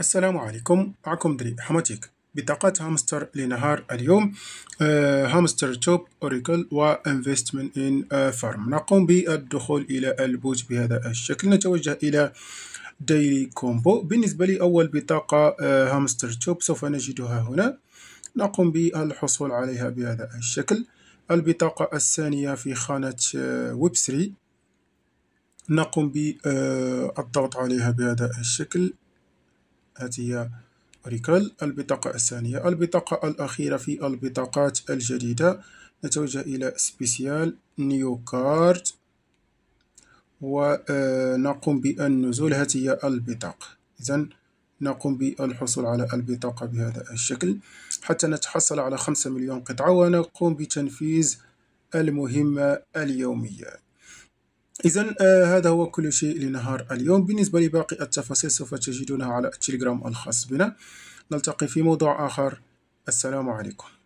السلام عليكم معكم دري حماتيك بطاقة هامستر لنهار اليوم آه هامستر توب اوريكل وانفستمنت ان فارم نقوم بالدخول الى البوت بهذا الشكل نتوجه الى ديلي كومبو بالنسبة لي أول بطاقة آه هامستر توب سوف نجدها هنا نقوم بالحصول عليها بهذا الشكل البطاقة الثانية في خانة آه، ويب 3 نقوم بالضغط آه، عليها بهذا الشكل هذه ريكال البطاقة الثانية البطاقة الأخيرة في البطاقات الجديدة نتوجه إلى سبيسيال نيو كارد ونقوم آه، بالنزول هذه هي البطاقة إذا نقوم بالحصول على البطاقة بهذا الشكل حتى نتحصل على خمسة مليون قطعة ونقوم بتنفيذ المهمة اليومية إذا آه هذا هو كل شيء لنهار اليوم بالنسبة لباقي التفاصيل سوف تجدونها على التليجرام الخاص بنا نلتقي في موضوع آخر السلام عليكم